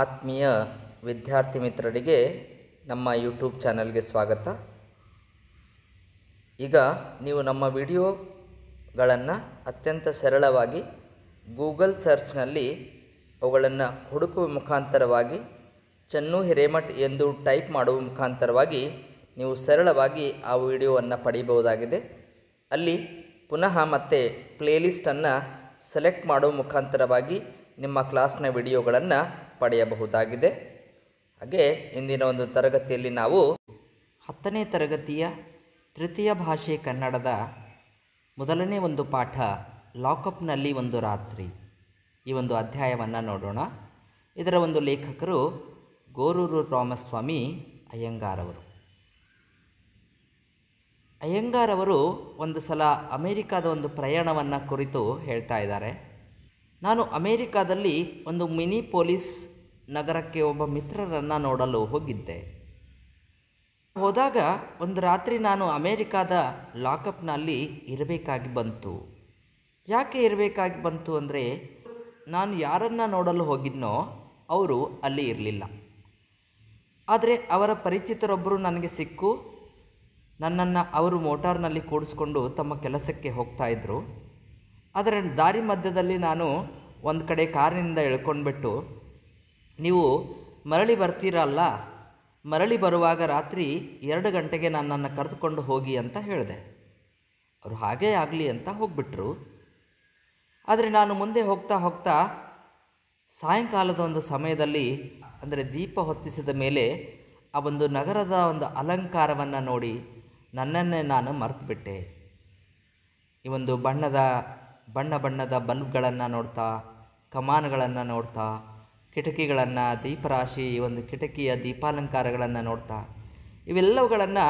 ಆತ್ಮೀಯ ವಿದ್ಯಾರ್ಥಿ ಮಿತ್ರರಿಗೆ ನಮ್ಮ ಯೂಟ್ಯೂಬ್ ಚಾನಲ್ಗೆ ಸ್ವಾಗತ ಈಗ ನೀವು ನಮ್ಮ ವಿಡಿಯೋಗಳನ್ನು ಅತ್ಯಂತ ಸರಳವಾಗಿ ಗೂಗಲ್ ಸರ್ಚ್ನಲ್ಲಿ ಅವುಗಳನ್ನು ಹುಡುಕುವ ಮುಖಾಂತರವಾಗಿ ಚನ್ನು ಹಿರೇಮಠ್ ಎಂದು ಟೈಪ್ ಮಾಡುವ ಮುಖಾಂತರವಾಗಿ ನೀವು ಸರಳವಾಗಿ ಆ ವಿಡಿಯೋವನ್ನು ಪಡೆಯಬಹುದಾಗಿದೆ ಅಲ್ಲಿ ಪುನಃ ಮತ್ತೆ ಪ್ಲೇಲಿಸ್ಟನ್ನು ಸೆಲೆಕ್ಟ್ ಮಾಡುವ ಮುಖಾಂತರವಾಗಿ ನಿಮ್ಮ ಕ್ಲಾಸ್ನ ವಿಡಿಯೋಗಳನ್ನು ಪಡೆಯಬಹುದಾಗಿದೆ ಹಾಗೆ ಇಂದಿನ ಒಂದು ತರಗತಿಯಲ್ಲಿ ನಾವು ಹತ್ತನೇ ತರಗತಿಯ ತೃತೀಯ ಭಾಷೆ ಕನ್ನಡದ ಮೊದಲನೇ ಒಂದು ಪಾಠ ಲಾಕಪ್ನಲ್ಲಿ ಒಂದು ರಾತ್ರಿ ಈ ಒಂದು ಅಧ್ಯಾಯವನ್ನು ನೋಡೋಣ ಇದರ ಒಂದು ಲೇಖಕರು ಗೋರೂರು ರಾಮಸ್ವಾಮಿ ಅಯ್ಯಂಗಾರವರು ಅಯ್ಯಂಗಾರವರು ಒಂದು ಸಲ ಅಮೇರಿಕಾದ ಒಂದು ಪ್ರಯಾಣವನ್ನು ಕುರಿತು ಹೇಳ್ತಾ ಇದ್ದಾರೆ ನಾನು ಅಮೇರಿಕಾದಲ್ಲಿ ಒಂದು ಮಿನಿ ಪೊಲೀಸ್ ನಗರಕ್ಕೆ ಒಬ್ಬ ಮಿತ್ರರನ್ನು ನೋಡಲು ಹೋಗಿದ್ದೆ ಹೋದಾಗ ಒಂದು ರಾತ್ರಿ ನಾನು ಅಮೇರಿಕಾದ ಲಾಕಪ್ನಲ್ಲಿ ಇರಬೇಕಾಗಿ ಬಂತು ಯಾಕೆ ಇರಬೇಕಾಗಿ ಬಂತು ಅಂದರೆ ನಾನು ಯಾರನ್ನು ನೋಡಲು ಹೋಗಿದ್ನೋ ಅವರು ಅಲ್ಲಿ ಇರಲಿಲ್ಲ ಆದರೆ ಅವರ ಪರಿಚಿತರೊಬ್ಬರು ನನಗೆ ಸಿಕ್ಕು ನನ್ನನ್ನು ಅವರು ಮೋಟಾರ್ನಲ್ಲಿ ಕೂಡಿಸ್ಕೊಂಡು ತಮ್ಮ ಕೆಲಸಕ್ಕೆ ಹೋಗ್ತಾಯಿದ್ರು ಆದರೆ ದಾರಿ ಮಧ್ಯದಲ್ಲಿ ನಾನು ಒಂದು ಕಡೆ ಕಾರಿನಿಂದ ಎಳ್ಕೊಂಡ್ಬಿಟ್ಟು ನೀವು ಮರಳಿ ಬರ್ತೀರಲ್ಲ ಮರಳಿ ಬರುವಾಗ ರಾತ್ರಿ ಎರಡು ಗಂಟೆಗೆ ನಾನು ಕರೆದುಕೊಂಡು ಹೋಗಿ ಅಂತ ಹೇಳಿದೆ ಅವರು ಹಾಗೇ ಆಗಲಿ ಅಂತ ಹೋಗ್ಬಿಟ್ರು ಆದರೆ ನಾನು ಮುಂದೆ ಹೋಗ್ತಾ ಹೋಗ್ತಾ ಸಾಯಂಕಾಲದ ಒಂದು ಸಮಯದಲ್ಲಿ ಅಂದರೆ ದೀಪ ಹೊತ್ತಿಸಿದ ಮೇಲೆ ಆ ಒಂದು ನಗರದ ಒಂದು ಅಲಂಕಾರವನ್ನು ನೋಡಿ ನನ್ನನ್ನೇ ನಾನು ಮರೆತುಬಿಟ್ಟೆ ಈ ಒಂದು ಬಣ್ಣದ ಬಣ್ಣ ಬಣ್ಣದ ಬಲ್ಬ್ಗಳನ್ನು ನೋಡ್ತಾ ಕಮಾನುಗಳನ್ನು ನೋಡ್ತಾ ಕಿಟಕಿಗಳನ್ನು ದೀಪರಾಶಿ ಒಂದು ಕಿಟಕಿಯ ದೀಪಾಲಂಕಾರಗಳನ್ನು ನೋಡ್ತಾ ಇವೆಲ್ಲವುಗಳನ್ನು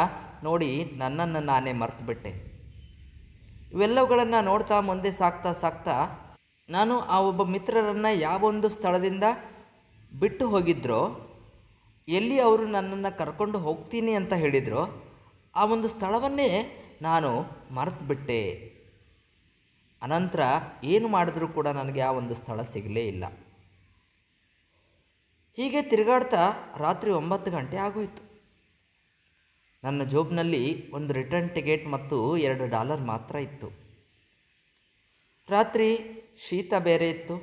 ನೋಡಿ ನನ್ನನ್ನು ನಾನೇ ಮರೆತುಬಿಟ್ಟೆ ಇವೆಲ್ಲವುಗಳನ್ನು ನೋಡ್ತಾ ಮುಂದೆ ಸಾಕ್ತಾ ಸಾಕ್ತಾ ನಾನು ಆ ಒಬ್ಬ ಮಿತ್ರರನ್ನು ಯಾವೊಂದು ಸ್ಥಳದಿಂದ ಬಿಟ್ಟು ಹೋಗಿದ್ರೋ ಎಲ್ಲಿ ಅವರು ನನ್ನನ್ನು ಕರ್ಕೊಂಡು ಹೋಗ್ತೀನಿ ಅಂತ ಹೇಳಿದ್ರೋ ಆ ಒಂದು ಸ್ಥಳವನ್ನೇ ನಾನು ಮರೆತುಬಿಟ್ಟೆ ಅನಂತರ ಏನು ಮಾಡಿದ್ರೂ ಕೂಡ ನನಗೆ ಆ ಒಂದು ಸ್ಥಳ ಸಿಗಲೇ ಇಲ್ಲ ಹೀಗೆ ತಿರುಗಾಡ್ತಾ ರಾತ್ರಿ ಒಂಬತ್ತು ಗಂಟೆ ಆಗೋಯಿತು ನನ್ನ ಜೋಬ್ನಲ್ಲಿ ಒಂದು ರಿಟರ್ನ್ ಟಿಕೆಟ್ ಮತ್ತು ಎರಡು ಡಾಲರ್ ಮಾತ್ರ ಇತ್ತು ರಾತ್ರಿ ಶೀತ ಬೇರೆ ಇತ್ತು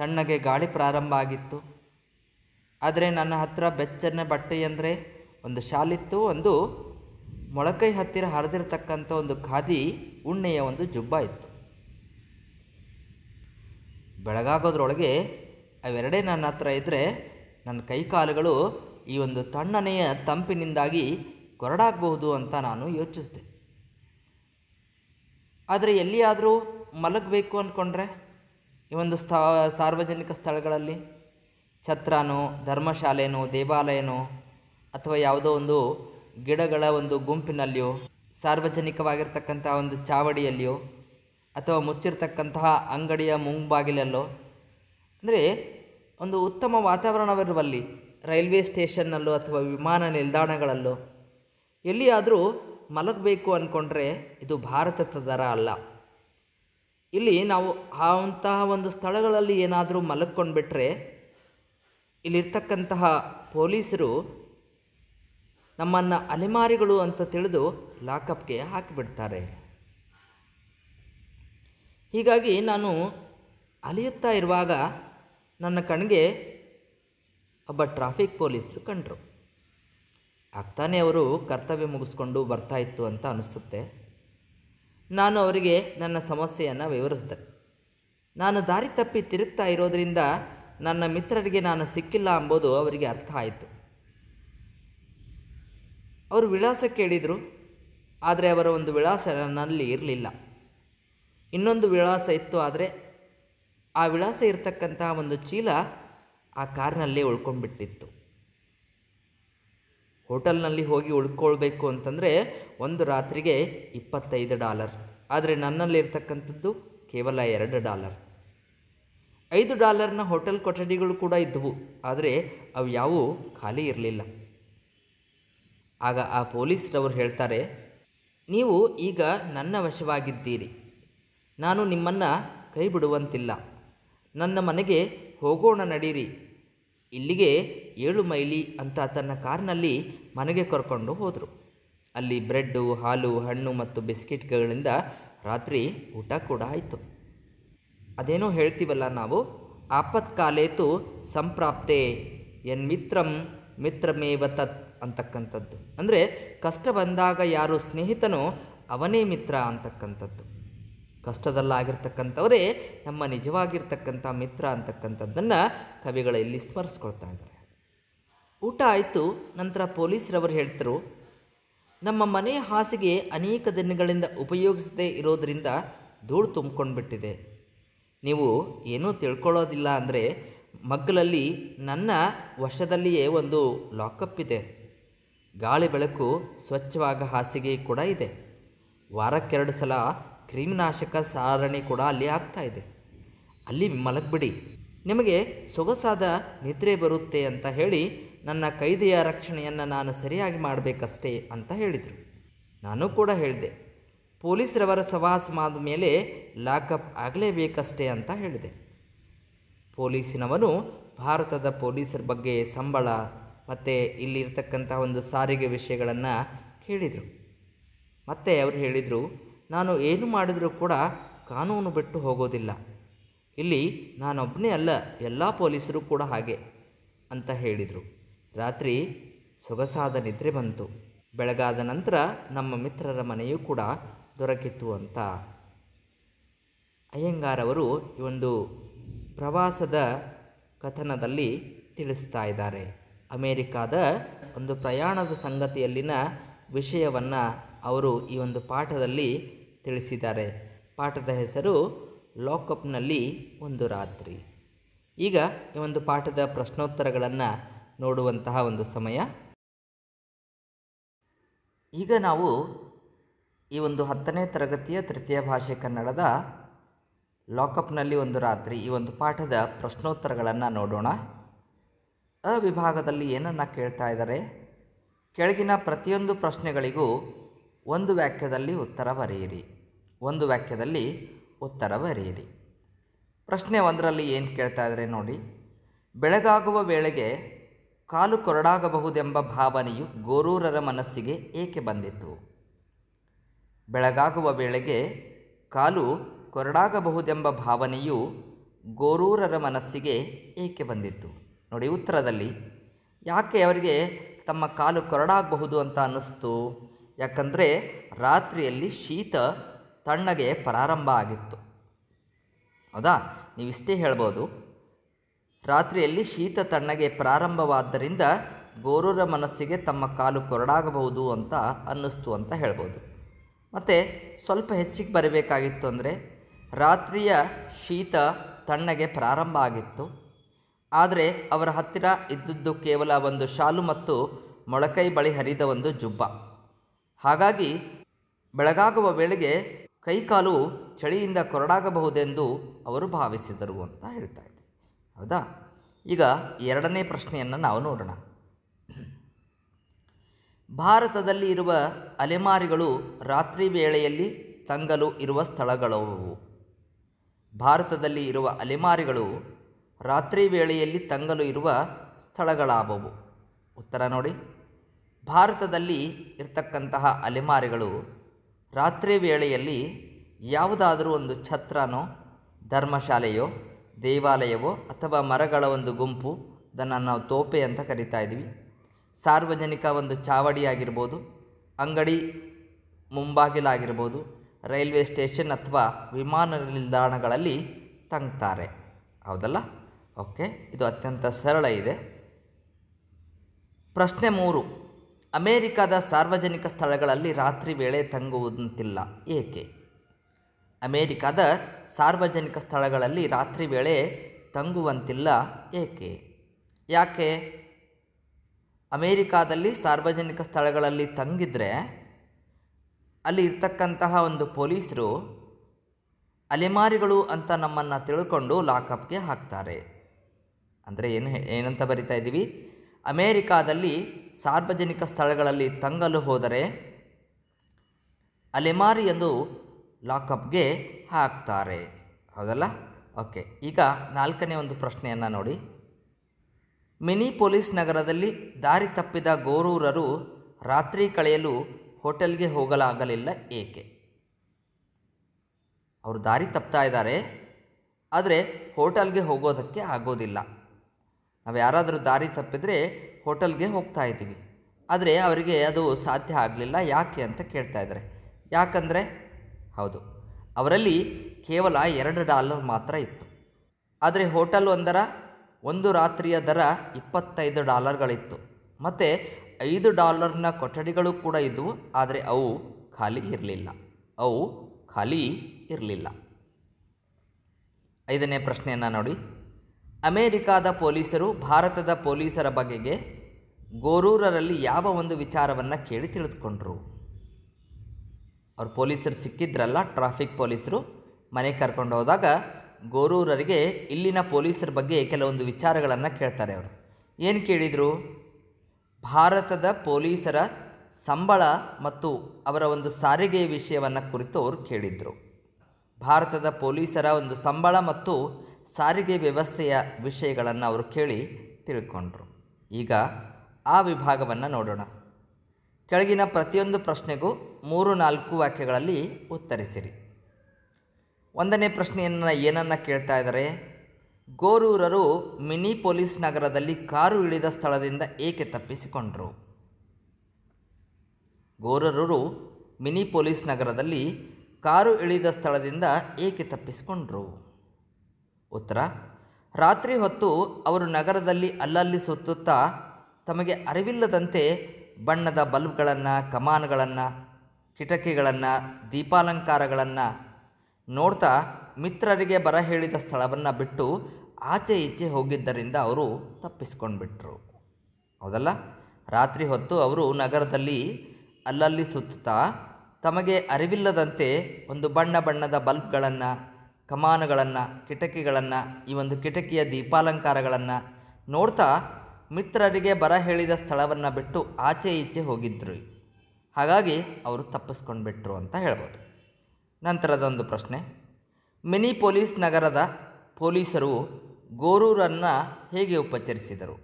ತಣ್ಣಗೆ ಗಾಳಿ ಪ್ರಾರಂಭ ಆಗಿತ್ತು ಆದರೆ ನನ್ನ ಹತ್ತಿರ ಬೆಚ್ಚನೆ ಬಟ್ಟೆ ಅಂದರೆ ಒಂದು ಶಾಲಿತ್ತು ಒಂದು ಮೊಳಕೈ ಹತ್ತಿರ ಹರಿದಿರತಕ್ಕಂಥ ಒಂದು ಖಾದಿ ಉಣ್ಣೆಯ ಒಂದು ಜುಬ್ಬ ಇತ್ತು ಬೆಳಗಾಗೋದ್ರೊಳಗೆ ಅವೆರಡೇ ನನ್ನ ಹತ್ರ ಇದ್ದರೆ ನನ್ನ ಕೈಕಾಲುಗಳು ಈ ಒಂದು ತಣ್ಣನೆಯ ತಂಪಿನಿಂದಾಗಿ ಕೊರಡಾಗಬಹುದು ಅಂತ ನಾನು ಯೋಚಿಸಿದೆ ಆದರೆ ಎಲ್ಲಿಯಾದರೂ ಮಲಗಬೇಕು ಅಂದ್ಕೊಂಡ್ರೆ ಈ ಒಂದು ಸ್ಥ ಸಾರ್ವಜನಿಕ ಸ್ಥಳಗಳಲ್ಲಿ ಛತ್ರನೋ ಧರ್ಮಶಾಲೆನೋ ದೇವಾಲಯನೋ ಅಥವಾ ಯಾವುದೋ ಒಂದು ಗಿಡಗಳ ಒಂದು ಗುಂಪಿನಲ್ಲಿಯೋ ಸಾರ್ವಜನಿಕವಾಗಿರ್ತಕ್ಕಂಥ ಒಂದು ಚಾವಡಿಯಲ್ಲಿಯೋ ಅಥವಾ ಮುಚ್ಚಿರ್ತಕ್ಕಂತಹ ಅಂಗಡಿಯ ಮುಂಬಾಗಿಲಲ್ಲೋ ಅಂದರೆ ಒಂದು ಉತ್ತಮ ವಾತಾವರಣವಿರುವಲ್ಲಿ ರೈಲ್ವೆ ಸ್ಟೇಷನ್ನಲ್ಲೋ ಅಥವಾ ವಿಮಾನ ನಿಲ್ದಾಣಗಳಲ್ಲೋ ಎಲ್ಲಿಯಾದರೂ ಮಲಗಬೇಕು ಅಂದ್ಕೊಂಡ್ರೆ ಇದು ಭಾರತದ ದರ ಅಲ್ಲ ಇಲ್ಲಿ ನಾವು ಅಂತಹ ಒಂದು ಸ್ಥಳಗಳಲ್ಲಿ ಏನಾದರೂ ಮಲಗ್ಕೊಂಡು ಬಿಟ್ಟರೆ ಇಲ್ಲಿರ್ತಕ್ಕಂತಹ ಪೊಲೀಸರು ನಮ್ಮನ್ನು ಅಲೆಮಾರಿಗಳು ಅಂತ ತಿಳಿದು ಲಾಕಪ್ಗೆ ಹಾಕಿಬಿಡ್ತಾರೆ ಹೀಗಾಗಿ ನಾನು ಅಲಿಯುತ್ತಾ ಇರುವಾಗ ನನ್ನ ಕಣ್ಗೆ ಒಬ್ಬ ಟ್ರಾಫಿಕ್ ಪೊಲೀಸರು ಕಂಡರು ಆಗ್ತಾನೆ ಅವರು ಕರ್ತವ್ಯ ಮುಗಿಸ್ಕೊಂಡು ಬರ್ತಾ ಇತ್ತು ಅಂತ ಅನಿಸುತ್ತೆ ನಾನು ಅವರಿಗೆ ನನ್ನ ಸಮಸ್ಯೆಯನ್ನು ವಿವರಿಸಿದೆ ನಾನು ದಾರಿ ತಪ್ಪಿ ತಿರುಗ್ತಾ ಇರೋದರಿಂದ ನನ್ನ ಮಿತ್ರರಿಗೆ ನಾನು ಸಿಕ್ಕಿಲ್ಲ ಅಂಬೋದು ಅವರಿಗೆ ಅರ್ಥ ಆಯಿತು ಅವರು ವಿಳಾಸ ಕೇಳಿದರು ಆದರೆ ಅವರ ಒಂದು ವಿಳಾಸ ನನ್ನಲ್ಲಿ ಇರಲಿಲ್ಲ ಇನ್ನೊಂದು ವಿಳಾಸ ಇತ್ತು ಆದರೆ ಆ ವಿಳಾಸ ಇರತಕ್ಕಂತಹ ಒಂದು ಚೀಲ ಆ ಕಾರ್ನಲ್ಲೇ ಉಳ್ಕೊಂಡ್ಬಿಟ್ಟಿತ್ತು ಹೋಟೆಲ್ನಲ್ಲಿ ಹೋಗಿ ಉಳ್ಕೊಳ್ಬೇಕು ಅಂತಂದರೆ ಒಂದು ರಾತ್ರಿಗೆ ಇಪ್ಪತ್ತೈದು ಡಾಲರ್ ಆದರೆ ನನ್ನಲ್ಲಿರ್ತಕ್ಕಂಥದ್ದು ಕೇವಲ ಎರಡು ಡಾಲರ್ ಐದು ಡಾಲರ್ನ ಹೋಟೆಲ್ ಕೊಠಡಿಗಳು ಕೂಡ ಇದ್ದವು ಆದರೆ ಅವು ಯಾವೂ ಖಾಲಿ ಇರಲಿಲ್ಲ ಆಗ ಆ ಪೊಲೀಸ್ರವರು ಹೇಳ್ತಾರೆ ನೀವು ಈಗ ನನ್ನ ವಶವಾಗಿದ್ದೀರಿ ನಾನು ನಿಮ್ಮನ್ನು ಕೈ ಬಿಡುವಂತಿಲ್ಲ ನನ್ನ ಮನೆಗೆ ಹೋಗೋಣ ನಡೀರಿ ಇಲ್ಲಿಗೆ ಏಳು ಮೈಲಿ ಅಂತ ತನ್ನ ಕಾರ್ನಲ್ಲಿ ಮನೆಗೆ ಕರ್ಕೊಂಡು ಹೋದರು ಅಲ್ಲಿ ಬ್ರೆಡ್ಡು ಹಾಲು ಹಣ್ಣು ಮತ್ತು ಬಿಸ್ಕಿಟ್ಗಳಿಂದ ರಾತ್ರಿ ಊಟ ಕೂಡ ಆಯಿತು ಅದೇನೋ ಹೇಳ್ತೀವಲ್ಲ ನಾವು ಆಪತ್ಕಾಲೇತು ಸಂಪ್ರಾಪ್ತೆ ಎನ್ ಮಿತ್ರಂ ಮಿತ್ರಮೇವ ತತ್ ಅಂತಕ್ಕಂಥದ್ದು ಅಂದರೆ ಕಷ್ಟ ಬಂದಾಗ ಯಾರು ಸ್ನೇಹಿತನೋ ಅವನೇ ಮಿತ್ರ ಅಂತಕ್ಕಂಥದ್ದು ಕಷ್ಟದಲ್ಲಾಗಿರ್ತಕ್ಕಂಥವರೇ ನಮ್ಮ ನಿಜವಾಗಿರ್ತಕ್ಕಂಥ ಮಿತ್ರ ಅಂತಕ್ಕಂಥದ್ದನ್ನು ಕವಿಗಳು ಇಲ್ಲಿ ಸ್ಮರಿಸ್ಕೊಳ್ತಾ ಇದ್ದಾರೆ ಊಟ ಆಯಿತು ನಂತರ ಪೊಲೀಸ್ರವರು ಹೇಳ್ತರು ನಮ್ಮ ಮನೆಯ ಹಾಸಿಗೆ ಅನೇಕ ದಿನಗಳಿಂದ ಉಪಯೋಗಿಸದೇ ಇರೋದರಿಂದ ಧೂಳು ತುಂಬ್ಕೊಂಡು ಬಿಟ್ಟಿದೆ ನೀವು ಏನೂ ತಿಳ್ಕೊಳ್ಳೋದಿಲ್ಲ ಅಂದರೆ ಮಗ್ಗಲಲ್ಲಿ ನನ್ನ ವಶದಲ್ಲಿಯೇ ಒಂದು ಲಾಕಪ್ ಇದೆ ಗಾಳಿ ಬೆಳಕು ಸ್ವಚ್ಛವಾದ ಹಾಸಿಗೆ ಕೂಡ ಇದೆ ವಾರಕ್ಕೆರಡು ಸಲ ಕ್ರಿಮಿನಾಶಕ ಸಾರಣಿ ಕೂಡ ಅಲ್ಲಿ ಆಗ್ತಾ ಇದೆ ಅಲ್ಲಿ ಮಲಗ್ಬಿಡಿ ನಿಮಗೆ ಸೊಗಸಾದ ನಿದ್ರೆ ಬರುತ್ತೆ ಅಂತ ಹೇಳಿ ನನ್ನ ಕೈದಿಯ ರಕ್ಷಣೆಯನ್ನು ನಾನು ಸರಿಯಾಗಿ ಮಾಡಬೇಕಷ್ಟೇ ಅಂತ ಹೇಳಿದರು ನಾನು ಕೂಡ ಹೇಳಿದೆ ಪೊಲೀಸರವರ ಸವಾಸಮಾದ ಮೇಲೆ ಲಾಕಪ್ ಆಗಲೇಬೇಕಷ್ಟೇ ಅಂತ ಹೇಳಿದೆ ಪೊಲೀಸಿನವನು ಭಾರತದ ಪೊಲೀಸರ ಬಗ್ಗೆ ಸಂಬಳ ಮತ್ತು ಇಲ್ಲಿರ್ತಕ್ಕಂಥ ಒಂದು ಸಾರಿಗೆ ವಿಷಯಗಳನ್ನು ಕೇಳಿದರು ಮತ್ತು ಅವರು ಹೇಳಿದರು ನಾನು ಏನು ಮಾಡಿದರೂ ಕೂಡ ಕಾನೂನು ಬಿಟ್ಟು ಹೋಗೋದಿಲ್ಲ ಇಲ್ಲಿ ನಾನೊಬ್ಬನೇ ಅಲ್ಲ ಎಲ್ಲ ಪೊಲೀಸರು ಕೂಡ ಹಾಗೆ ಅಂತ ಹೇಳಿದರು ರಾತ್ರಿ ಸೊಗಸಾದ ನಿದ್ರೆ ಬಂತು ಬೆಳಗಾದ ನಂತರ ನಮ್ಮ ಮಿತ್ರರ ಮನೆಯೂ ಕೂಡ ದೊರಕಿತ್ತು ಅಂತ ಅಯ್ಯಂಗಾರವರು ಈ ಒಂದು ಪ್ರವಾಸದ ಕಥನದಲ್ಲಿ ತಿಳಿಸ್ತಾ ಇದ್ದಾರೆ ಅಮೇರಿಕಾದ ಒಂದು ಪ್ರಯಾಣದ ಸಂಗತಿಯಲ್ಲಿನ ವಿಷಯವನ್ನು ಅವರು ಈ ಒಂದು ಪಾಠದಲ್ಲಿ ತಿಳಿಸಿದ್ದಾರೆ ಪಾಠದ ಹೆಸರು ಲಾಕಪ್ನಲ್ಲಿ ಒಂದು ರಾತ್ರಿ ಈಗ ಈ ಒಂದು ಪಾಠದ ಪ್ರಶ್ನೋತ್ತರಗಳನ್ನು ನೋಡುವಂತಹ ಒಂದು ಸಮಯ ಈಗ ನಾವು ಈ ಒಂದು ಹತ್ತನೇ ತರಗತಿಯ ತೃತೀಯ ಭಾಷೆ ಕನ್ನಡದ ಲಾಕಪ್ನಲ್ಲಿ ಒಂದು ರಾತ್ರಿ ಈ ಒಂದು ಪಾಠದ ಪ್ರಶ್ನೋತ್ತರಗಳನ್ನು ನೋಡೋಣ ಅ ವಿಭಾಗದಲ್ಲಿ ಏನನ್ನು ಕೇಳ್ತಾ ಇದ್ದಾರೆ ಕೆಳಗಿನ ಪ್ರತಿಯೊಂದು ಪ್ರಶ್ನೆಗಳಿಗೂ ಒಂದು ವಾಕ್ಯದಲ್ಲಿ ಉತ್ತರ ಬರೆಯಿರಿ ಒಂದು ವಾಕ್ಯದಲ್ಲಿ ಉತ್ತರ ಬರೆಯಿರಿ ಪ್ರಶ್ನೆ ಒಂದರಲ್ಲಿ ಏನು ಕೇಳ್ತಾ ಇದ್ದಾರೆ ನೋಡಿ ಬೆಳಗಾಗುವ ವೇಳೆಗೆ ಕಾಲು ಕೊರಡಾಗಬಹುದೆಂಬ ಭಾವನೆಯು ಗೋರೂರರ ಮನಸ್ಸಿಗೆ ಏಕೆ ಬಂದಿತು ಬೆಳಗಾಗುವ ವೇಳೆಗೆ ಕಾಲು ಕೊರಡಾಗಬಹುದೆಂಬ ಭಾವನೆಯು ಗೋರೂರರ ಮನಸ್ಸಿಗೆ ಏಕೆ ಬಂದಿತ್ತು ನೋಡಿ ಉತ್ತರದಲ್ಲಿ ಯಾಕೆ ಅವರಿಗೆ ತಮ್ಮ ಕಾಲು ಕೊರಡಾಗಬಹುದು ಅಂತ ಅನ್ನಿಸ್ತು ಯಾಕಂದರೆ ರಾತ್ರಿಯಲ್ಲಿ ಶೀತ ತಣ್ಣಗೆ ಪ್ರಾರಂಭ ಆಗಿತ್ತು ಹೌದಾ ನೀವಿಷ್ಟೇ ಹೇಳ್ಬೋದು ರಾತ್ರಿಯಲ್ಲಿ ಶೀತ ತಣ್ಣಗೆ ಪ್ರಾರಂಭವಾದ್ದರಿಂದ ಗೋರೂರ ಮನಸ್ಸಿಗೆ ತಮ್ಮ ಕಾಲು ಕೊರಡಾಗಬಹುದು ಅಂತ ಅನ್ನಿಸ್ತು ಅಂತ ಹೇಳ್ಬೋದು ಮತ್ತು ಸ್ವಲ್ಪ ಹೆಚ್ಚಿಗೆ ಬರಬೇಕಾಗಿತ್ತು ಅಂದರೆ ರಾತ್ರಿಯ ಶೀತ ತಣ್ಣಗೆ ಪ್ರಾರಂಭ ಆಗಿತ್ತು ಆದರೆ ಅವರ ಹತ್ತಿರ ಇದ್ದದ್ದು ಕೇವಲ ಒಂದು ಶಾಲು ಮತ್ತು ಮೊಳಕೈ ಬಳಿ ಹರಿದ ಒಂದು ಜುಬ್ಬ ಹಾಗಾಗಿ ಬೆಳಗಾಗುವ ವೇಳೆಗೆ ಕೈಕಾಲು ಚಳಿಯಿಂದ ಕೊರಡಾಗಬಹುದೆಂದು ಅವರು ಭಾವಿಸಿದರು ಅಂತ ಹೇಳ್ತಾ ಇದೆ ಹೌದಾ ಈಗ ಎರಡನೇ ಪ್ರಶ್ನೆಯನ್ನು ನಾವು ನೋಡೋಣ ಭಾರತದಲ್ಲಿ ಇರುವ ಅಲೆಮಾರಿಗಳು ರಾತ್ರಿ ವೇಳೆಯಲ್ಲಿ ತಂಗಲು ಇರುವ ಸ್ಥಳಗಳವು ಭಾರತದಲ್ಲಿ ಇರುವ ಅಲೆಮಾರಿಗಳು ರಾತ್ರಿ ವೇಳೆಯಲ್ಲಿ ತಂಗಲು ಇರುವ ಸ್ಥಳಗಳಾವವು ಉತ್ತರ ನೋಡಿ ಭಾರತದಲ್ಲಿ ಇರ್ತಕ್ಕಂತಹ ಅಲೆಮಾರಿಗಳು ರಾತ್ರಿ ವೇಳೆಯಲ್ಲಿ ಯಾವುದಾದರೂ ಒಂದು ಛತ್ರನೋ ಧರ್ಮಶಾಲೆಯೋ ದೇವಾಲಯವೋ ಅಥವಾ ಮರಗಳ ಒಂದು ಗುಂಪು ಅದನ್ನು ನಾವು ತೋಪೆ ಅಂತ ಕರಿತಾ ಇದ್ವಿ ಸಾರ್ವಜನಿಕ ಒಂದು ಆಗಿರ್ಬೋದು ಅಂಗಡಿ ಮುಂಬಾಗಿಲಾಗಿರ್ಬೋದು ರೈಲ್ವೆ ಸ್ಟೇಷನ್ ಅಥವಾ ವಿಮಾನ ನಿಲ್ದಾಣಗಳಲ್ಲಿ ತಂಗ್ತಾರೆ ಹೌದಲ್ಲ ಓಕೆ ಇದು ಅತ್ಯಂತ ಸರಳ ಇದೆ ಪ್ರಶ್ನೆ ಮೂರು ಅಮೇರಿಕಾದ ಸಾರ್ವಜನಿಕ ಸ್ಥಳಗಳಲ್ಲಿ ರಾತ್ರಿ ವೇಳೆ ತಂಗುವಂತಿಲ್ಲ ಏಕೆ ಅಮೇರಿಕಾದ ಸಾರ್ವಜನಿಕ ಸ್ಥಳಗಳಲ್ಲಿ ರಾತ್ರಿ ವೇಳೆ ತಂಗುವಂತಿಲ್ಲ ಏಕೆ ಯಾಕೆ ಅಮೇರಿಕಾದಲ್ಲಿ ಸಾರ್ವಜನಿಕ ಸ್ಥಳಗಳಲ್ಲಿ ತಂಗಿದ್ರೆ ಅಲ್ಲಿ ಇರ್ತಕ್ಕಂತಹ ಒಂದು ಪೊಲೀಸರು ಅಲೆಮಾರಿಗಳು ಅಂತ ನಮ್ಮನ್ನು ತಿಳ್ಕೊಂಡು ಲಾಕಪ್ಗೆ ಹಾಕ್ತಾರೆ ಅಂದರೆ ಏನು ಏನಂತ ಬರಿತಾ ಇದ್ದೀವಿ ಅಮೇರಿಕಾದಲ್ಲಿ ಸಾರ್ವಜನಿಕ ಸ್ಥಳಗಳಲ್ಲಿ ತಂಗಲು ಹೋದರೆ ಅಲೆಮಾರಿ ಎಂದು ಲಾಕಪ್ಗೆ ಹಾಕ್ತಾರೆ ಹೌದಲ್ಲ ಓಕೆ ಈಗ ನಾಲ್ಕನೇ ಒಂದು ಪ್ರಶ್ನೆಯನ್ನು ನೋಡಿ ಮಿನಿ ಪೊಲೀಸ್ ನಗರದಲ್ಲಿ ದಾರಿ ತಪ್ಪಿದ ಗೋರೂರರು ರಾತ್ರಿ ಕಳೆಯಲು ಹೋಟೆಲ್ಗೆ ಹೋಗಲಾಗಲಿಲ್ಲ ಏಕೆ ಅವರು ದಾರಿ ತಪ್ತಾ ಇದ್ದಾರೆ ಆದರೆ ಹೋಟೆಲ್ಗೆ ಹೋಗೋದಕ್ಕೆ ಆಗೋದಿಲ್ಲ ನಾವು ಯಾರಾದರೂ ದಾರಿ ತಪ್ಪಿದರೆ ಹೋಟೆಲ್ಗೆ ಹೋಗ್ತಾ ಇದ್ದೀವಿ ಆದರೆ ಅವರಿಗೆ ಅದು ಸಾಧ್ಯ ಆಗಲಿಲ್ಲ ಯಾಕೆ ಅಂತ ಕೇಳ್ತಾ ಇದ್ದಾರೆ ಯಾಕಂದರೆ ಹೌದು ಅವರಲ್ಲಿ ಕೇವಲ ಎರಡು ಡಾಲರ್ ಮಾತ್ರ ಇತ್ತು ಆದರೆ ಹೋಟೆಲ್ ಒಂದರ ಒಂದು ರಾತ್ರಿಯ ದರ ಇಪ್ಪತ್ತೈದು ಡಾಲರ್ಗಳಿತ್ತು ಮತ್ತು ಐದು ಡಾಲರ್ನ ಕೊಠಡಿಗಳು ಕೂಡ ಇದ್ದವು ಆದರೆ ಅವು ಖಾಲಿ ಇರಲಿಲ್ಲ ಅವು ಖಾಲಿ ಇರಲಿಲ್ಲ ಐದನೇ ಪ್ರಶ್ನೆಯನ್ನು ನೋಡಿ ಅಮೆರಿಕಾದ ಪೊಲೀಸರು ಭಾರತದ ಪೊಲೀಸರ ಬಗೆಗೆ ಗೋರೂರರಲ್ಲಿ ಯಾವ ಒಂದು ವಿಚಾರವನ್ನು ಕೇಳಿ ತಿಳಿದುಕೊಂಡ್ರು ಅವ್ರು ಪೊಲೀಸರು ಸಿಕ್ಕಿದ್ರಲ್ಲ ಟ್ರಾಫಿಕ್ ಪೊಲೀಸರು ಮನೆಗೆ ಕರ್ಕೊಂಡು ಹೋದಾಗ ಗೋರೂರರಿಗೆ ಇಲ್ಲಿನ ಪೊಲೀಸರ ಬಗ್ಗೆ ಕೆಲವೊಂದು ವಿಚಾರಗಳನ್ನು ಕೇಳ್ತಾರೆ ಅವರು ಏನು ಕೇಳಿದರು ಭಾರತದ ಪೊಲೀಸರ ಸಂಬಳ ಮತ್ತು ಅವರ ಒಂದು ಸಾರಿಗೆ ವಿಷಯವನ್ನು ಕುರಿತು ಅವರು ಕೇಳಿದರು ಭಾರತದ ಪೊಲೀಸರ ಒಂದು ಸಂಬಳ ಮತ್ತು ಸಾರಿಗೆ ವ್ಯವಸ್ಥೆಯ ವಿಷಯಗಳನ್ನು ಅವರು ಕೇಳಿ ತಿಳ್ಕೊಂಡ್ರು ಈಗ ಆ ವಿಭಾಗವನ್ನು ನೋಡೋಣ ಕೆಳಗಿನ ಪ್ರತಿಯೊಂದು ಪ್ರಶ್ನೆಗೂ ಮೂರು ನಾಲ್ಕು ವಾಕ್ಯಗಳಲ್ಲಿ ಉತ್ತರಿಸಿರಿ ಒಂದನೇ ಪ್ರಶ್ನೆಯನ್ನು ಏನನ್ನು ಕೇಳ್ತಾ ಇದ್ದಾರೆ ಗೋರೂರರು ಮಿನಿ ಪೊಲೀಸ್ ನಗರದಲ್ಲಿ ಕಾರು ಇಳಿದ ಸ್ಥಳದಿಂದ ಏಕೆ ತಪ್ಪಿಸಿಕೊಂಡರು ಗೋರೂರರು ಮಿನಿ ಪೊಲೀಸ್ ನಗರದಲ್ಲಿ ಕಾರು ಇಳಿದ ಸ್ಥಳದಿಂದ ಏಕೆ ತಪ್ಪಿಸಿಕೊಂಡರು ಉತ್ತರ ರಾತ್ರಿ ಹೊತ್ತು ಅವರು ನಗರದಲ್ಲಿ ಅಲ್ಲಲ್ಲಿ ಸುತ್ತುತ್ತಾ ತಮಗೆ ಅರಿವಿಲ್ಲದಂತೆ ಬಣ್ಣದ ಬಲ್ಬ್ಗಳನ್ನು ಕಮಾನುಗಳನ್ನು ಕಿಟಕಿಗಳನ್ನು ದೀಪಾಲಂಕಾರಗಳನ್ನು ನೋಡ್ತಾ ಮಿತ್ರರಿಗೆ ಬರ ಹೇಳಿದ ಸ್ಥಳವನ್ನು ಬಿಟ್ಟು ಆಚೆ ಈಚೆ ಹೋಗಿದ್ದರಿಂದ ಅವರು ತಪ್ಪಿಸ್ಕೊಂಡ್ಬಿಟ್ರು ಹೌದಲ್ಲ ರಾತ್ರಿ ಹೊತ್ತು ಅವರು ನಗರದಲ್ಲಿ ಅಲ್ಲಲ್ಲಿ ಸುತ್ತುತ್ತಾ ತಮಗೆ ಅರಿವಿಲ್ಲದಂತೆ ಒಂದು ಬಣ್ಣ ಬಣ್ಣದ ಬಲ್ಬ್ಗಳನ್ನು ಕಮಾನುಗಳನ್ನು ಕಿಟಕಿಗಳನ್ನು ಈ ಒಂದು ಕಿಟಕಿಯ ದೀಪಾಲಂಕಾರಗಳನ್ನು ನೋಡ್ತಾ ಮಿತ್ರರಿಗೆ ಬರ ಹೇಳಿದ ಸ್ಥಳವನ್ನು ಬಿಟ್ಟು ಆಚೆ ಈಚೆ ಹೋಗಿದ್ರು ಹಾಗಾಗಿ ಅವರು ತಪ್ಪಿಸ್ಕೊಂಡ್ಬಿಟ್ರು ಅಂತ ಹೇಳ್ಬೋದು ನಂತರದೊಂದು ಪ್ರಶ್ನೆ ಮಿನಿ ಪೊಲೀಸ್ ನಗರದ ಪೊಲೀಸರು ಗೋರೂರನ್ನು ಹೇಗೆ ಉಪಚರಿಸಿದರು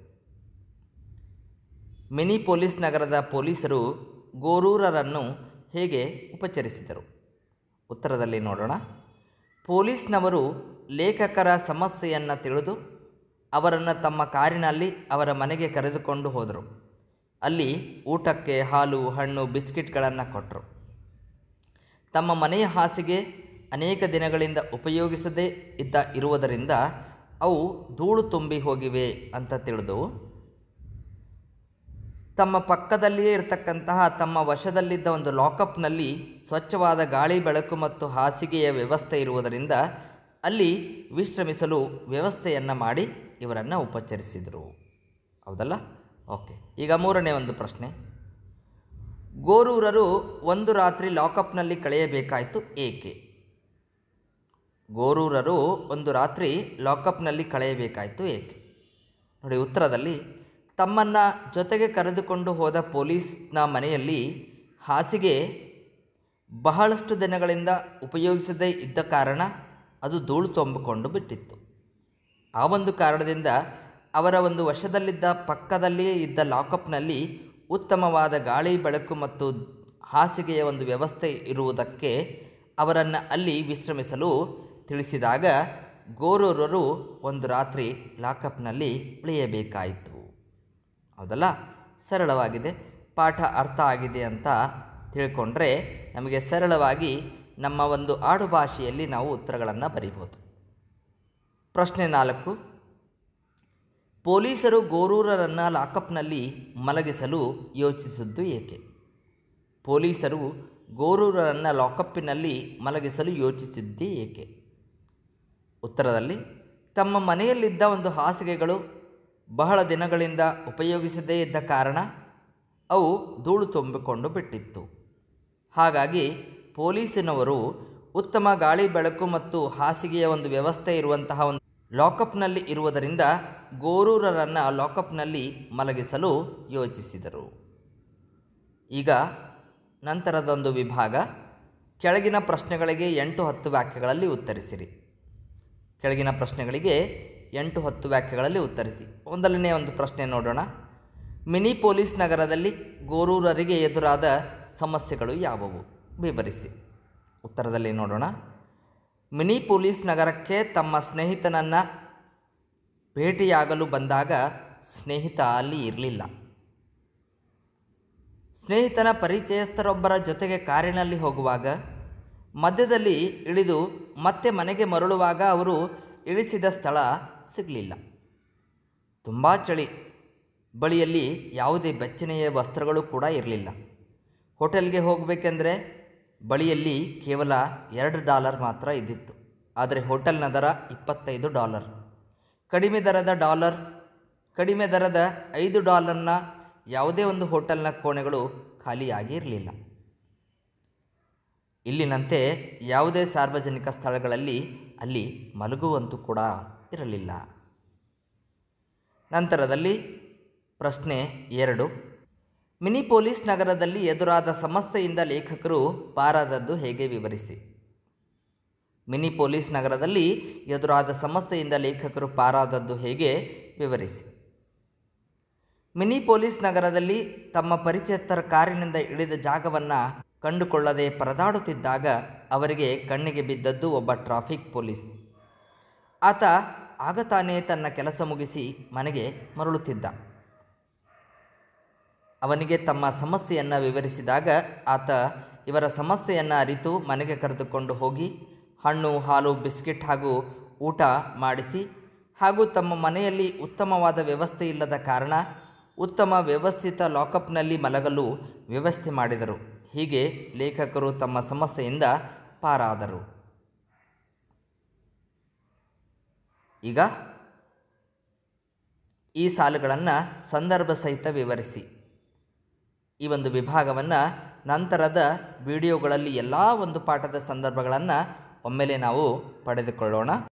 ಮಿನಿ ಪೊಲೀಸ್ ನಗರದ ಪೊಲೀಸರು ಗೋರೂರರನ್ನು ಹೇಗೆ ಉಪಚರಿಸಿದರು ಉತ್ತರದಲ್ಲಿ ನೋಡೋಣ ಪೊಲೀಸ್ನವರು ಲೇಖಕರ ಸಮಸ್ಯೆಯನ್ನು ತಿಳಿದು ಅವರನ್ನು ತಮ್ಮ ಕಾರಿನಲ್ಲಿ ಅವರ ಮನೆಗೆ ಕರೆದುಕೊಂಡು ಹೋದರು ಅಲ್ಲಿ ಊಟಕ್ಕೆ ಹಾಲು ಹಣ್ಣು ಬಿಸ್ಕಿಟ್ಗಳನ್ನು ಕೊಟ್ಟರು ತಮ್ಮ ಮನೆಯ ಹಾಸಿಗೆ ಅನೇಕ ದಿನಗಳಿಂದ ಉಪಯೋಗಿಸದೇ ಇದ್ದ ಇರುವುದರಿಂದ ಅವು ಧೂಳು ತುಂಬಿ ಹೋಗಿವೆ ಅಂತ ತಿಳಿದು ತಮ್ಮ ಪಕ್ಕದಲ್ಲಿಯೇ ಇರತಕ್ಕಂತಹ ತಮ್ಮ ವಶದಲ್ಲಿದ್ದ ಒಂದು ಲಾಕಪ್ನಲ್ಲಿ ಸ್ವಚ್ಛವಾದ ಗಾಳಿ ಬೆಳಕು ಮತ್ತು ಹಾಸಿಗೆಯ ವ್ಯವಸ್ಥೆ ಇರುವುದರಿಂದ ಅಲ್ಲಿ ವಿಶ್ರಮಿಸಲು ವ್ಯವಸ್ಥೆಯನ್ನು ಮಾಡಿ ಇವರನ್ನು ಉಪಚರಿಸಿದರು ಹೌದಲ್ಲ ಓಕೆ ಈಗ ಮೂರನೇ ಒಂದು ಪ್ರಶ್ನೆ ಗೋರೂರರು ಒಂದು ರಾತ್ರಿ ಲಾಕಪ್ನಲ್ಲಿ ಕಳೆಯಬೇಕಾಯಿತು ಏಕೆ ಗೋರೂರರು ಒಂದು ರಾತ್ರಿ ಲಾಕಪ್ನಲ್ಲಿ ಕಳೆಯಬೇಕಾಯಿತು ಏಕೆ ನೋಡಿ ಉತ್ತರದಲ್ಲಿ ತಮ್ಮನ್ನು ಜೊತೆಗೆ ಕರೆದುಕೊಂಡು ಹೋದ ಪೊಲೀಸ್ನ ಮನೆಯಲ್ಲಿ ಹಾಸಿಗೆ ಬಹಳಷ್ಟು ದಿನಗಳಿಂದ ಉಪಯೋಗಿಸದೇ ಇದ್ದ ಕಾರಣ ಅದು ಧೂಳು ತುಂಬಿಕೊಂಡು ಬಿಟ್ಟಿತ್ತು ಆ ಒಂದು ಕಾರಣದಿಂದ ಅವರ ಒಂದು ವಶದಲ್ಲಿದ್ದ ಪಕ್ಕದಲ್ಲಿಯೇ ಇದ್ದ ಲಾಕಪ್ನಲ್ಲಿ ಉತ್ತಮವಾದ ಗಾಳಿ ಬೆಳಕು ಮತ್ತು ಹಾಸಿಗೆಯ ಒಂದು ವ್ಯವಸ್ಥೆ ಇರುವುದಕ್ಕೆ ಅವರನ್ನು ಅಲ್ಲಿ ವಿಶ್ರಮಿಸಲು ತಿಳಿಸಿದಾಗ ಗೋರೂರರು ಒಂದು ರಾತ್ರಿ ಲಾಕಪ್ನಲ್ಲಿ ಉಳಿಯಬೇಕಾಯಿತು ಹೌದಲ್ಲ ಸರಳವಾಗಿದೆ ಪಾಠ ಅರ್ಥ ಆಗಿದೆ ಅಂತ ತಿಳ್ಕೊಂಡ್ರೆ ನಮಗೆ ಸರಳವಾಗಿ ನಮ್ಮ ಒಂದು ಆಡುಭಾಷೆಯಲ್ಲಿ ನಾವು ಉತ್ತರಗಳನ್ನು ಬರೀಬೋದು ಪ್ರಶ್ನೆ ನಾಲ್ಕು ಪೊಲೀಸರು ಗೋರೂರರನ್ನು ಲಾಕಪ್ನಲ್ಲಿ ಮಲಗಿಸಲು ಯೋಚಿಸಿದ್ದು ಏಕೆ ಪೊಲೀಸರು ಗೋರೂರರನ್ನು ಲಾಕಪ್ಪಿನಲ್ಲಿ ಮಲಗಿಸಲು ಯೋಚಿಸಿದ್ದೇ ಏಕೆ ಉತ್ತರದಲ್ಲಿ ತಮ್ಮ ಮನೆಯಲ್ಲಿದ್ದ ಒಂದು ಹಾಸಿಗೆಗಳು ಬಹಳ ದಿನಗಳಿಂದ ಉಪಯೋಗಿಸದೇ ಇದ್ದ ಕಾರಣ ಅವು ಧೂಳು ತುಂಬಿಕೊಂಡು ಬಿಟ್ಟಿತ್ತು ಹಾಗಾಗಿ ಪೊಲೀಸಿನವರು ಉತ್ತಮ ಗಾಳಿ ಬೆಳಕು ಮತ್ತು ಹಾಸಿಗೆಯ ಒಂದು ವ್ಯವಸ್ಥೆ ಇರುವಂತಹ ಒಂದು ಲಾಕಪ್ನಲ್ಲಿ ಇರುವುದರಿಂದ ಗೋರೂರರನ್ನು ಲಾಕಪ್ನಲ್ಲಿ ಮಲಗಿಸಲು ಯೋಚಿಸಿದರು ಈಗ ನಂತರದೊಂದು ವಿಭಾಗ ಕೆಳಗಿನ ಪ್ರಶ್ನೆಗಳಿಗೆ ಎಂಟು ಹತ್ತು ವಾಕ್ಯಗಳಲ್ಲಿ ಉತ್ತರಿಸಿರಿ ಕೆಳಗಿನ ಪ್ರಶ್ನೆಗಳಿಗೆ ಎಂಟು ಹತ್ತು ವ್ಯಾಖ್ಯೆಗಳಲ್ಲಿ ಉತ್ತರಿಸಿ ಒಂದಲನೇ ಒಂದು ಪ್ರಶ್ನೆ ನೋಡೋಣ ಮಿನಿ ಪೊಲೀಸ್ ನಗರದಲ್ಲಿ ಗೋರೂರರಿಗೆ ಎದುರಾದ ಸಮಸ್ಯೆಗಳು ಯಾವುವು ವಿವರಿಸಿ ಉತ್ತರದಲ್ಲಿ ನೋಡೋಣ ಮಿನಿ ಪೊಲೀಸ್ ನಗರಕ್ಕೆ ತಮ್ಮ ಸ್ನೇಹಿತನನ್ನು ಭೇಟಿಯಾಗಲು ಬಂದಾಗ ಸ್ನೇಹಿತ ಅಲ್ಲಿ ಇರಲಿಲ್ಲ ಸ್ನೇಹಿತನ ಪರಿಚಯಸ್ಥರೊಬ್ಬರ ಜೊತೆಗೆ ಕಾರಿನಲ್ಲಿ ಹೋಗುವಾಗ ಮಧ್ಯದಲ್ಲಿ ಇಳಿದು ಮತ್ತೆ ಮನೆಗೆ ಮರಳುವಾಗ ಅವರು ಇಳಿಸಿದ ಸ್ಥಳ ಸಿಗಲಿಲ್ಲ ತುಂಬ ಚಳಿ ಬಳಿಯಲ್ಲಿ ಯಾವುದೇ ಬೆಚ್ಚನೆಯ ವಸ್ತ್ರಗಳು ಕೂಡ ಇರಲಿಲ್ಲ ಹೋಟೆಲ್ಗೆ ಹೋಗಬೇಕೆಂದರೆ ಬಳಿಯಲ್ಲಿ ಕೇವಲ ಎರಡು ಡಾಲರ್ ಮಾತ್ರ ಇದ್ದಿತ್ತು ಆದರೆ ಹೋಟೆಲ್ನ ದರ ಇಪ್ಪತ್ತೈದು ಡಾಲರ್ ಕಡಿಮೆ ದರದ ಡಾಲರ್ ಕಡಿಮೆ ದರದ ಐದು ಡಾಲರ್ನ ಯಾವುದೇ ಒಂದು ಹೋಟೆಲ್ನ ಕೋಣೆಗಳು ಖಾಲಿಯಾಗಿ ಇರಲಿಲ್ಲ ಇಲ್ಲಿನಂತೆ ಯಾವುದೇ ಸಾರ್ವಜನಿಕ ಸ್ಥಳಗಳಲ್ಲಿ ಅಲ್ಲಿ ಮಲಗುವಂತೂ ಕೂಡ ಇರಲಿಲ್ಲ ನಂತರದಲ್ಲಿ ಪ್ರಶ್ನೆ ಎರಡು ಮಿನಿಪೋಲಿಸ್ ನಗರದಲ್ಲಿ ಎದುರಾದ ಸಮಸ್ಯೆಯಿಂದ ಲೇಖಕರು ಪಾರಾದದ್ದು ಹೇಗೆ ವಿವರಿಸಿ ಮಿನಿಪೋಲಿಸ್ ನಗರದಲ್ಲಿ ಎದುರಾದ ಸಮಸ್ಯೆಯಿಂದ ಲೇಖಕರು ಪಾರಾದದ್ದು ಹೇಗೆ ವಿವರಿಸಿ ಮಿನಿಪೋಲಿಸ್ ನಗರದಲ್ಲಿ ತಮ್ಮ ಪರಿಚಯತ್ತರ ಕಾರಿನಿಂದ ಇಳಿದ ಜಾಗವನ್ನು ಕಂಡುಕೊಳ್ಳದೆ ಪರದಾಡುತ್ತಿದ್ದಾಗ ಅವರಿಗೆ ಕಣ್ಣಿಗೆ ಬಿದ್ದದ್ದು ಒಬ್ಬ ಟ್ರಾಫಿಕ್ ಪೊಲೀಸ್ ಆತ ಆಗ ತಾನೇ ತನ್ನ ಕೆಲಸ ಮುಗಿಸಿ ಮನೆಗೆ ಮರಳುತ್ತಿದ್ದ ಅವನಿಗೆ ತಮ್ಮ ಸಮಸ್ಯೆಯನ್ನು ವಿವರಿಸಿದಾಗ ಆತ ಇವರ ಸಮಸ್ಯೆಯನ್ನು ಅರಿತು ಮನೆಗೆ ಕರೆದುಕೊಂಡು ಹೋಗಿ ಹಣ್ಣು ಹಾಲು ಬಿಸ್ಕೆಟ್ ಹಾಗೂ ಊಟ ಮಾಡಿಸಿ ಹಾಗೂ ತಮ್ಮ ಮನೆಯಲ್ಲಿ ಉತ್ತಮವಾದ ವ್ಯವಸ್ಥೆ ಇಲ್ಲದ ಕಾರಣ ಉತ್ತಮ ವ್ಯವಸ್ಥಿತ ಲಾಕಪ್ನಲ್ಲಿ ಮಲಗಲು ವ್ಯವಸ್ಥೆ ಮಾಡಿದರು ಹೀಗೆ ಲೇಖಕರು ತಮ್ಮ ಸಮಸ್ಯೆಯಿಂದ ಪಾರಾದರು ಈಗ ಈ ಸಾಲುಗಳನ್ನು ಸಂದರ್ಭ ಸಹಿತ ವಿವರಿಸಿ ಈ ಒಂದು ವಿಭಾಗವನ್ನು ನಂತರದ ವಿಡಿಯೋಗಳಲ್ಲಿ ಎಲ್ಲ ಒಂದು ಪಾಠದ ಸಂದರ್ಭಗಳನ್ನು ಒಮ್ಮೆಲೆ ನಾವು ಪಡೆದುಕೊಳ್ಳೋಣ